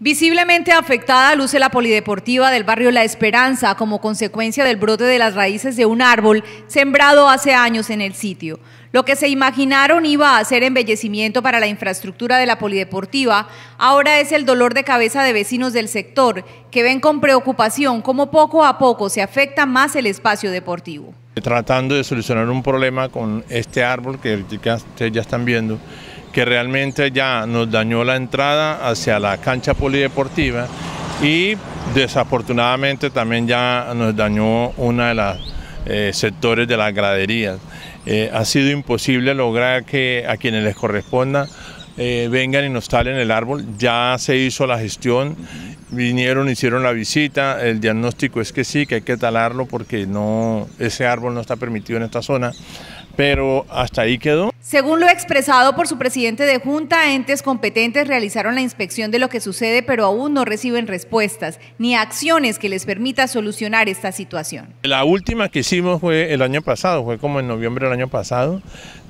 Visiblemente afectada luce la polideportiva del barrio La Esperanza como consecuencia del brote de las raíces de un árbol sembrado hace años en el sitio. Lo que se imaginaron iba a ser embellecimiento para la infraestructura de la polideportiva, ahora es el dolor de cabeza de vecinos del sector que ven con preocupación cómo poco a poco se afecta más el espacio deportivo. Tratando de solucionar un problema con este árbol que ustedes ya están viendo, que realmente ya nos dañó la entrada hacia la cancha polideportiva y desafortunadamente también ya nos dañó una de los eh, sectores de las graderías. Eh, ha sido imposible lograr que a quienes les corresponda eh, vengan y nos talen el árbol. Ya se hizo la gestión, vinieron, hicieron la visita, el diagnóstico es que sí, que hay que talarlo porque no, ese árbol no está permitido en esta zona, pero hasta ahí quedó. Según lo expresado por su presidente de Junta, entes competentes realizaron la inspección de lo que sucede, pero aún no reciben respuestas ni acciones que les permita solucionar esta situación. La última que hicimos fue el año pasado, fue como en noviembre del año pasado.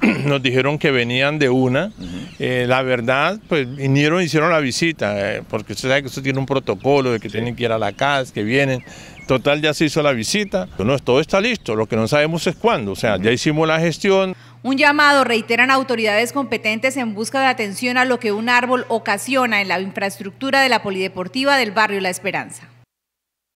Nos dijeron que venían de una. Eh, la verdad, pues vinieron, hicieron la visita, eh, porque usted sabe que usted tiene un protocolo de que tienen que ir a la casa, que vienen. Total, ya se hizo la visita. No, todo está listo, lo que no sabemos es cuándo, o sea, ya hicimos la gestión. Un llamado reiteran autoridades competentes en busca de atención a lo que un árbol ocasiona en la infraestructura de la polideportiva del barrio La Esperanza.